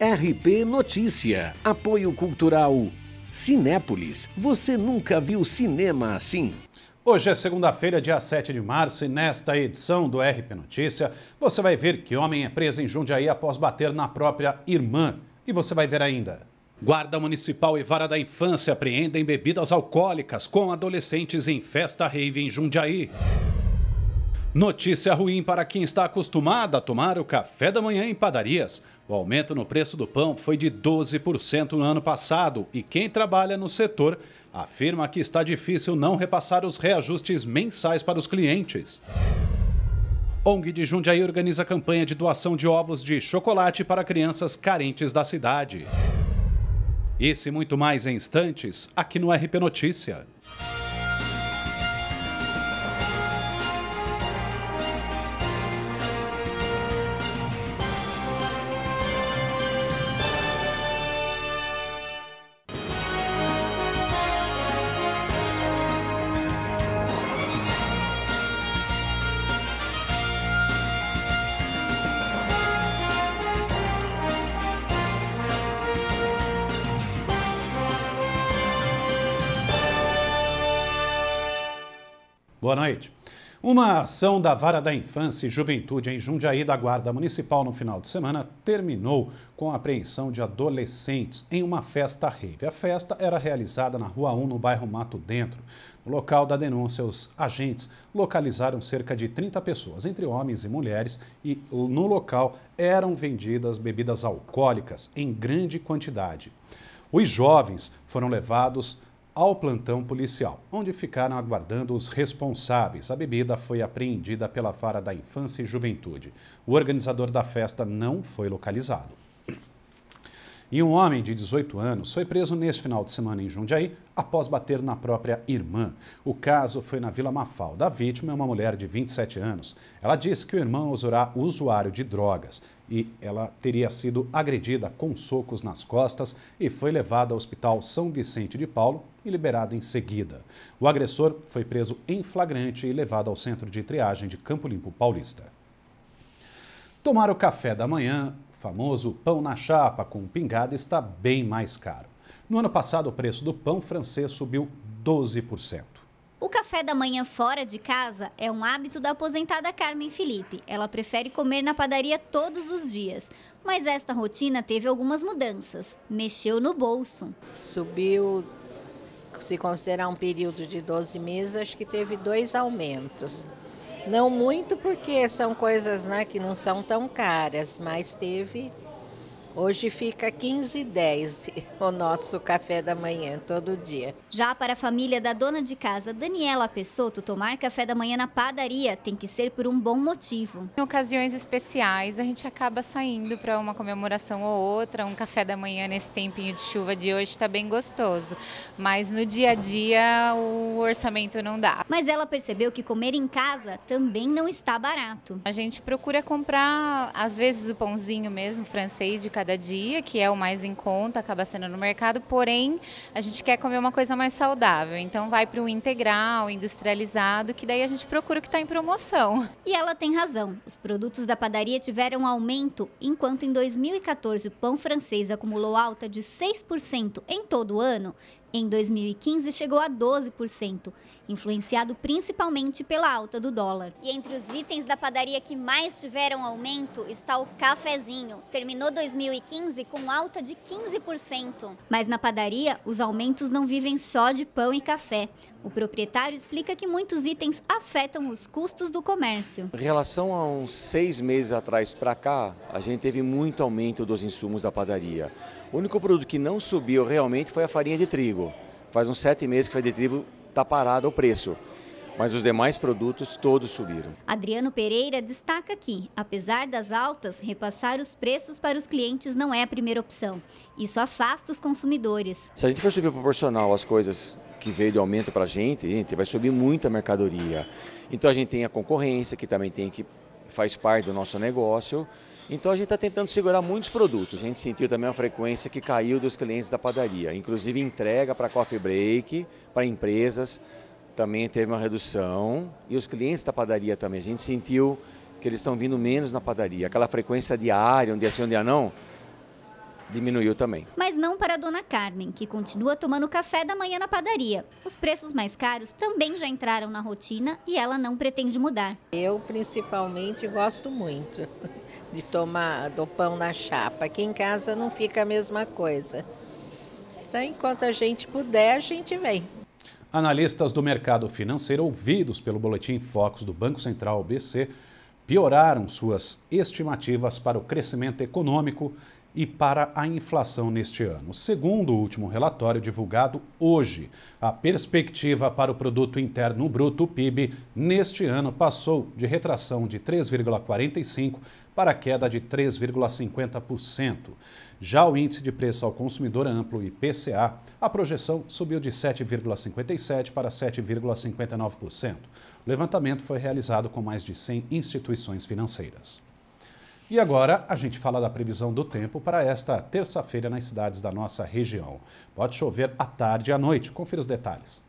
RP Notícia, apoio cultural. Cinépolis, você nunca viu cinema assim. Hoje é segunda-feira, dia 7 de março, e nesta edição do RP Notícia, você vai ver que homem é preso em Jundiaí após bater na própria irmã. E você vai ver ainda. Guarda Municipal e Vara da Infância apreendem bebidas alcoólicas com adolescentes em festa rave em Jundiaí. Notícia ruim para quem está acostumado a tomar o café da manhã em padarias. O aumento no preço do pão foi de 12% no ano passado e quem trabalha no setor afirma que está difícil não repassar os reajustes mensais para os clientes. ONG de Jundiaí organiza campanha de doação de ovos de chocolate para crianças carentes da cidade. Isso e muito mais em instantes aqui no RP Notícia. Boa noite. Uma ação da Vara da Infância e Juventude em Jundiaí da Guarda Municipal no final de semana terminou com a apreensão de adolescentes em uma festa rave. A festa era realizada na Rua 1, no bairro Mato Dentro. No local da denúncia, os agentes localizaram cerca de 30 pessoas, entre homens e mulheres, e no local eram vendidas bebidas alcoólicas em grande quantidade. Os jovens foram levados ao plantão policial, onde ficaram aguardando os responsáveis. A bebida foi apreendida pela vara da infância e juventude. O organizador da festa não foi localizado. E um homem de 18 anos foi preso neste final de semana em Jundiaí após bater na própria irmã. O caso foi na Vila Mafalda. A vítima é uma mulher de 27 anos. Ela disse que o irmão usará usuário de drogas e ela teria sido agredida com socos nas costas e foi levada ao Hospital São Vicente de Paulo e liberado em seguida. O agressor foi preso em flagrante e levado ao centro de triagem de Campo Limpo Paulista. Tomar o café da manhã, famoso pão na chapa com pingada, está bem mais caro. No ano passado, o preço do pão francês subiu 12%. O café da manhã fora de casa é um hábito da aposentada Carmen Felipe. Ela prefere comer na padaria todos os dias. Mas esta rotina teve algumas mudanças. Mexeu no bolso. Subiu se considerar um período de 12 meses, acho que teve dois aumentos. Não muito porque são coisas né, que não são tão caras, mas teve Hoje fica 15 e 10 o nosso café da manhã todo dia. Já para a família da dona de casa Daniela Pessoto, tomar café da manhã na padaria tem que ser por um bom motivo. Em ocasiões especiais, a gente acaba saindo para uma comemoração ou outra, um café da manhã nesse tempinho de chuva de hoje está bem gostoso, mas no dia a dia o orçamento não dá. Mas ela percebeu que comer em casa também não está barato. A gente procura comprar às vezes o pãozinho mesmo francês de cada cada dia, que é o mais em conta, acaba sendo no mercado, porém a gente quer comer uma coisa mais saudável. Então vai para o integral, industrializado, que daí a gente procura o que está em promoção. E ela tem razão. Os produtos da padaria tiveram aumento, enquanto em 2014 o pão francês acumulou alta de 6% em todo o ano, em 2015, chegou a 12%, influenciado principalmente pela alta do dólar. E entre os itens da padaria que mais tiveram aumento está o cafezinho. Terminou 2015 com alta de 15%. Mas na padaria, os aumentos não vivem só de pão e café. O proprietário explica que muitos itens afetam os custos do comércio. Em relação a uns seis meses atrás para cá, a gente teve muito aumento dos insumos da padaria. O único produto que não subiu realmente foi a farinha de trigo. Faz uns sete meses que a farinha de trigo está parada o preço mas os demais produtos todos subiram. Adriano Pereira destaca que, apesar das altas, repassar os preços para os clientes não é a primeira opção. Isso afasta os consumidores. Se a gente for subir proporcional as coisas que veio de aumento para a gente, gente, vai subir muita mercadoria. Então a gente tem a concorrência, que também tem que faz parte do nosso negócio. Então a gente está tentando segurar muitos produtos. A gente sentiu também uma frequência que caiu dos clientes da padaria, inclusive entrega para coffee break, para empresas também teve uma redução e os clientes da padaria também. A gente sentiu que eles estão vindo menos na padaria. Aquela frequência diária, um dia é sim, um dia é não, diminuiu também. Mas não para a dona Carmen, que continua tomando café da manhã na padaria. Os preços mais caros também já entraram na rotina e ela não pretende mudar. Eu, principalmente, gosto muito de tomar do pão na chapa. Aqui em casa não fica a mesma coisa. Então, enquanto a gente puder, a gente vem. Analistas do mercado financeiro, ouvidos pelo boletim Focus do Banco Central BC, pioraram suas estimativas para o crescimento econômico e para a inflação neste ano. Segundo o último relatório divulgado hoje, a perspectiva para o produto interno bruto PIB neste ano passou de retração de 3,45 para queda de 3,50%. Já o índice de preço ao consumidor amplo IPCA, a projeção subiu de 7,57 para 7,59%. O levantamento foi realizado com mais de 100 instituições financeiras. E agora a gente fala da previsão do tempo para esta terça-feira nas cidades da nossa região. Pode chover à tarde e à noite. Confira os detalhes.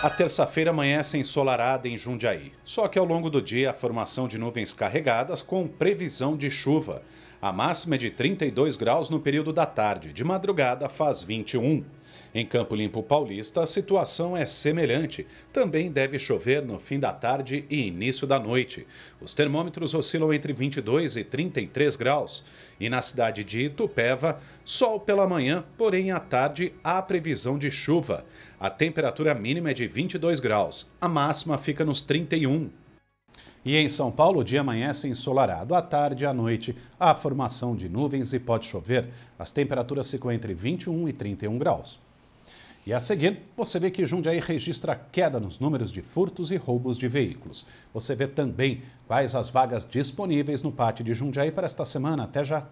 A terça-feira amanhece ensolarada em Jundiaí. Só que ao longo do dia, a formação de nuvens carregadas com previsão de chuva. A máxima é de 32 graus no período da tarde, de madrugada faz 21. Em Campo Limpo Paulista, a situação é semelhante. Também deve chover no fim da tarde e início da noite. Os termômetros oscilam entre 22 e 33 graus. E na cidade de Itupeva, sol pela manhã, porém à tarde há previsão de chuva. A temperatura mínima é de 22 graus, a máxima fica nos 31. E em São Paulo, o dia amanhece ensolarado. À tarde e à noite, há formação de nuvens e pode chover. As temperaturas ficam entre 21 e 31 graus. E a seguir, você vê que Jundiaí registra queda nos números de furtos e roubos de veículos. Você vê também quais as vagas disponíveis no pátio de Jundiaí para esta semana. Até já!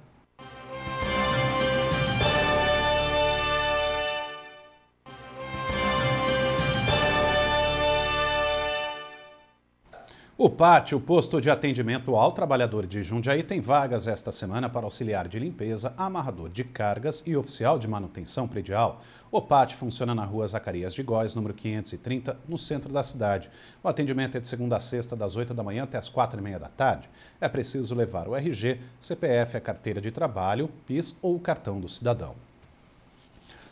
O Pátio, posto de atendimento ao trabalhador de Jundiaí, tem vagas esta semana para auxiliar de limpeza, amarrador de cargas e oficial de manutenção predial. O Pátio funciona na rua Zacarias de Góes, número 530, no centro da cidade. O atendimento é de segunda a sexta, das 8 da manhã até as 4 e meia da tarde. É preciso levar o RG, CPF, a carteira de trabalho, PIS ou o cartão do cidadão.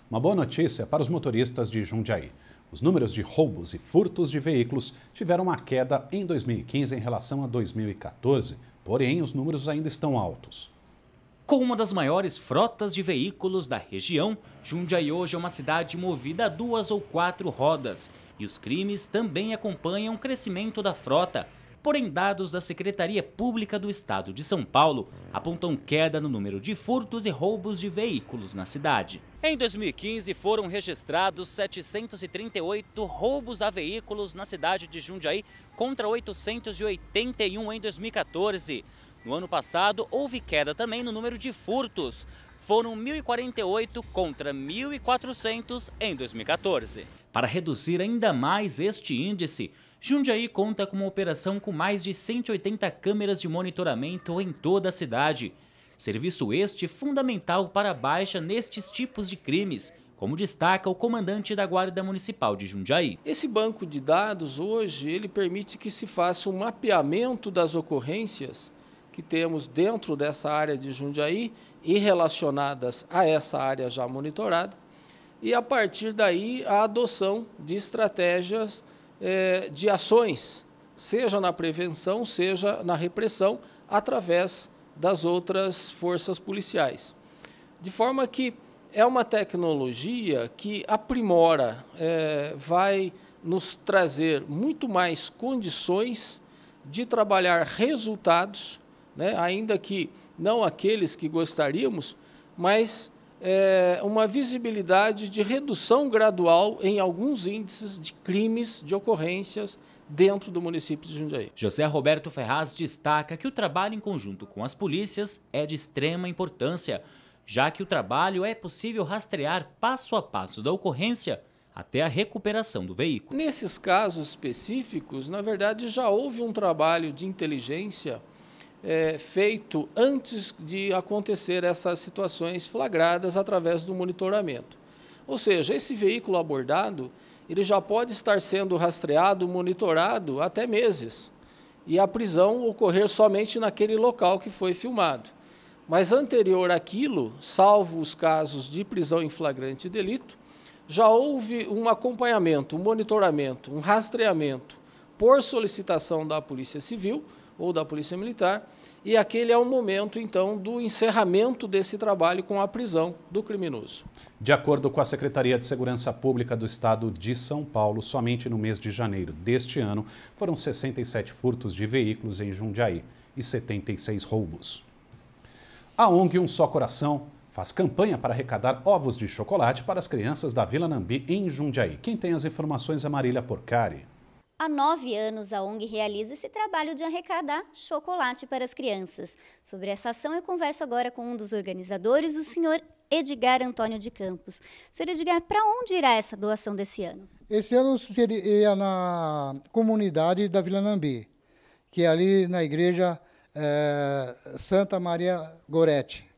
Uma boa notícia para os motoristas de Jundiaí. Os números de roubos e furtos de veículos tiveram uma queda em 2015 em relação a 2014, porém os números ainda estão altos. Com uma das maiores frotas de veículos da região, Jundiaí hoje é uma cidade movida a duas ou quatro rodas. E os crimes também acompanham o crescimento da frota, Porém, dados da Secretaria Pública do Estado de São Paulo apontam queda no número de furtos e roubos de veículos na cidade. Em 2015, foram registrados 738 roubos a veículos na cidade de Jundiaí contra 881 em 2014. No ano passado, houve queda também no número de furtos. Foram 1.048 contra 1.400 em 2014. Para reduzir ainda mais este índice, Jundiaí conta com uma operação com mais de 180 câmeras de monitoramento em toda a cidade. Serviço este fundamental para a baixa nestes tipos de crimes, como destaca o comandante da Guarda Municipal de Jundiaí. Esse banco de dados hoje, ele permite que se faça um mapeamento das ocorrências que temos dentro dessa área de Jundiaí e relacionadas a essa área já monitorada, e a partir daí a adoção de estratégias é, de ações, seja na prevenção, seja na repressão, através das outras forças policiais. De forma que é uma tecnologia que aprimora, é, vai nos trazer muito mais condições de trabalhar resultados, né, ainda que não aqueles que gostaríamos, mas é, uma visibilidade de redução gradual em alguns índices de crimes, de ocorrências dentro do município de Jundiaí. José Roberto Ferraz destaca que o trabalho em conjunto com as polícias é de extrema importância, já que o trabalho é possível rastrear passo a passo da ocorrência até a recuperação do veículo. Nesses casos específicos, na verdade, já houve um trabalho de inteligência é, feito antes de acontecer essas situações flagradas através do monitoramento. Ou seja, esse veículo abordado, ele já pode estar sendo rastreado, monitorado até meses, e a prisão ocorrer somente naquele local que foi filmado. Mas anterior àquilo, salvo os casos de prisão em flagrante delito, já houve um acompanhamento, um monitoramento, um rastreamento por solicitação da Polícia Civil, ou da Polícia Militar, e aquele é o momento, então, do encerramento desse trabalho com a prisão do criminoso. De acordo com a Secretaria de Segurança Pública do Estado de São Paulo, somente no mês de janeiro deste ano foram 67 furtos de veículos em Jundiaí e 76 roubos. A ONG Um Só Coração faz campanha para arrecadar ovos de chocolate para as crianças da Vila Nambi, em Jundiaí. Quem tem as informações é Marília Porcari. Há nove anos, a ONG realiza esse trabalho de arrecadar chocolate para as crianças. Sobre essa ação, eu converso agora com um dos organizadores, o senhor Edgar Antônio de Campos. Senhor Edgar, para onde irá essa doação desse ano? Esse ano seria na comunidade da Vila Nambi, que é ali na igreja é, Santa Maria Gorete.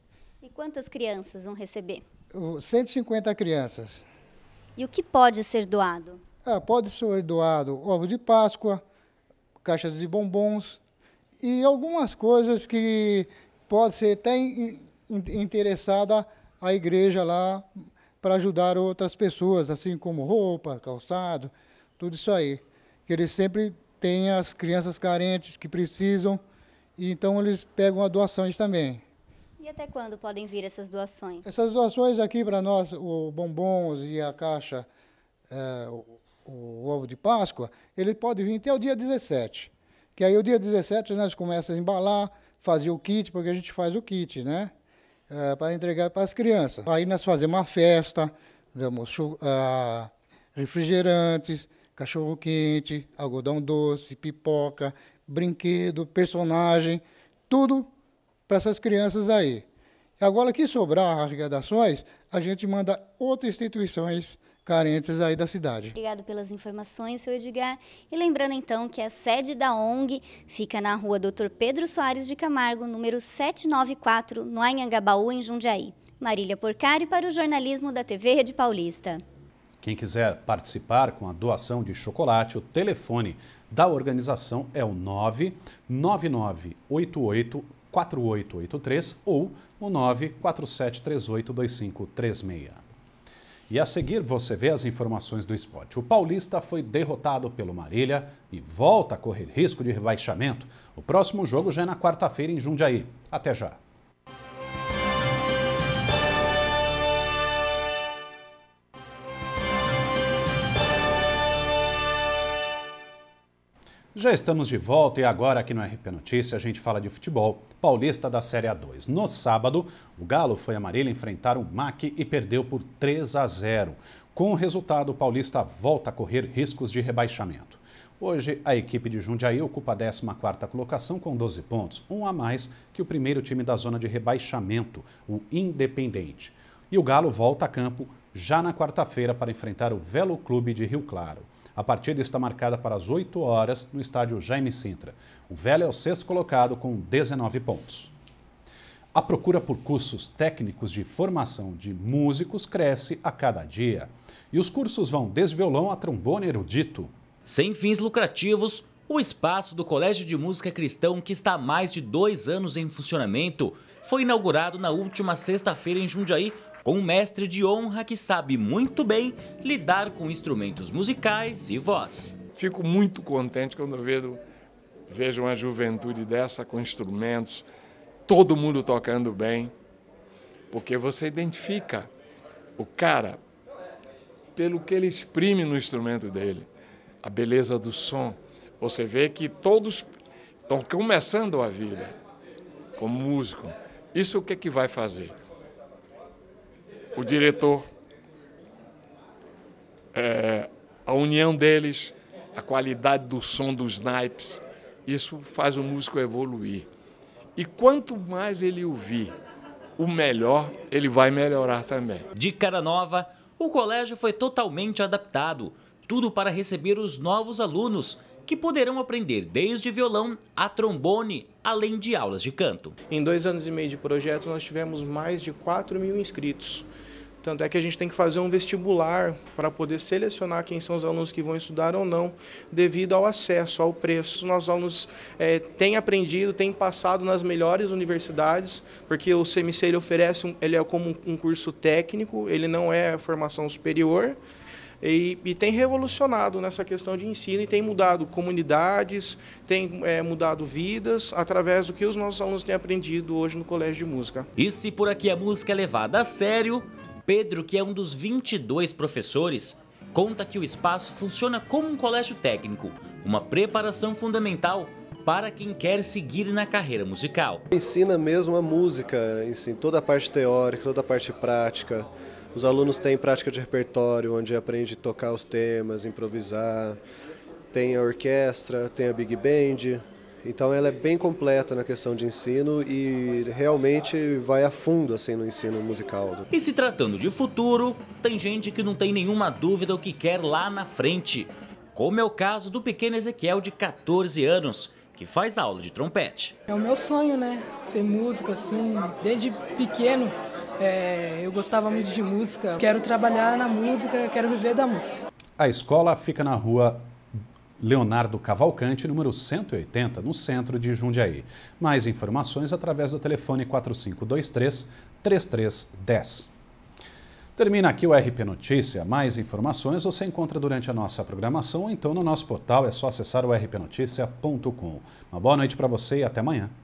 E quantas crianças vão receber? 150 crianças. E o que pode ser doado? Ah, pode ser doado ovo de Páscoa, caixas de bombons e algumas coisas que pode ser até interessada a igreja lá para ajudar outras pessoas, assim como roupa, calçado, tudo isso aí. Que eles sempre têm as crianças carentes que precisam, e então eles pegam as doações também. E até quando podem vir essas doações? Essas doações aqui para nós, o bombons e a caixa, é, o ovo de Páscoa, ele pode vir até o dia 17. Que aí o dia 17 nós começamos a embalar, fazer o kit, porque a gente faz o kit, né? É, para entregar para as crianças. Aí nós fazemos uma festa, damos uh, refrigerantes, cachorro-quente, algodão doce, pipoca, brinquedo, personagem, tudo para essas crianças aí. Agora que sobrar arrecadações, a gente manda outras instituições carentes aí da cidade. Obrigado pelas informações, seu Edgar. E lembrando então que a sede da ONG fica na rua Dr. Pedro Soares de Camargo, número 794, no Anhangabaú, em Jundiaí. Marília Porcari para o jornalismo da TV Rede Paulista. Quem quiser participar com a doação de chocolate, o telefone da organização é o 99988 4883 ou o 947382536. E a seguir você vê as informações do esporte. O Paulista foi derrotado pelo Marília e volta a correr risco de rebaixamento. O próximo jogo já é na quarta-feira em Jundiaí. Até já. Já estamos de volta e agora aqui no RP Notícia a gente fala de futebol paulista da Série A2. No sábado, o Galo foi amarelo enfrentar o MAC e perdeu por 3 a 0. Com o resultado, o paulista volta a correr riscos de rebaixamento. Hoje, a equipe de Jundiaí ocupa a 14ª colocação com 12 pontos, um a mais que o primeiro time da zona de rebaixamento, o Independente. E o Galo volta a campo já na quarta-feira para enfrentar o Velo Clube de Rio Claro. A partida está marcada para as 8 horas no estádio Jaime Sintra. O Velho é o sexto colocado com 19 pontos. A procura por cursos técnicos de formação de músicos cresce a cada dia. E os cursos vão desde violão a trombone erudito. Sem fins lucrativos, o espaço do Colégio de Música Cristão, que está há mais de dois anos em funcionamento, foi inaugurado na última sexta-feira em Jundiaí com um mestre de honra que sabe muito bem lidar com instrumentos musicais e voz. Fico muito contente quando vejo, vejo uma juventude dessa com instrumentos, todo mundo tocando bem, porque você identifica o cara pelo que ele exprime no instrumento dele, a beleza do som. Você vê que todos estão começando a vida como músico. Isso o que, é que vai fazer? o diretor, é, a união deles, a qualidade do som dos naipes. Isso faz o músico evoluir. E quanto mais ele ouvir o melhor, ele vai melhorar também. De cara nova, o colégio foi totalmente adaptado tudo para receber os novos alunos que poderão aprender desde violão a trombone, além de aulas de canto. Em dois anos e meio de projeto, nós tivemos mais de 4 mil inscritos. Tanto é que a gente tem que fazer um vestibular para poder selecionar quem são os alunos que vão estudar ou não, devido ao acesso, ao preço. Nossos alunos é, têm aprendido, têm passado nas melhores universidades, porque o CMC ele oferece, ele é como um curso técnico, ele não é formação superior. E, e, tem revolucionado nessa questão de ensino e tem mudado comunidades, tem é, mudado vidas através do que os nossos alunos têm aprendido hoje no Colégio de Música. E se por aqui a música é levada a sério, Pedro, que é um dos 22 professores, conta que o espaço funciona como um colégio técnico, uma preparação fundamental para quem quer seguir na carreira musical. Ensina mesmo a música, ensina assim, toda a parte teórica, toda a parte prática. Os alunos têm prática de repertório, onde aprende a tocar os temas, improvisar. Tem a orquestra, tem a big band. Então ela é bem completa na questão de ensino e realmente vai a fundo assim no ensino musical. E se tratando de futuro, tem gente que não tem nenhuma dúvida o que quer lá na frente, como é o caso do pequeno Ezequiel de 14 anos, que faz aula de trompete. É o meu sonho, né? Ser músico assim, desde pequeno é, eu gostava muito de música, quero trabalhar na música, quero viver da música. A escola fica na rua Leonardo Cavalcante, número 180, no centro de Jundiaí. Mais informações através do telefone 4523-3310. Termina aqui o RP Notícia. Mais informações você encontra durante a nossa programação ou então no nosso portal. É só acessar o rpnoticia.com. Uma boa noite para você e até amanhã.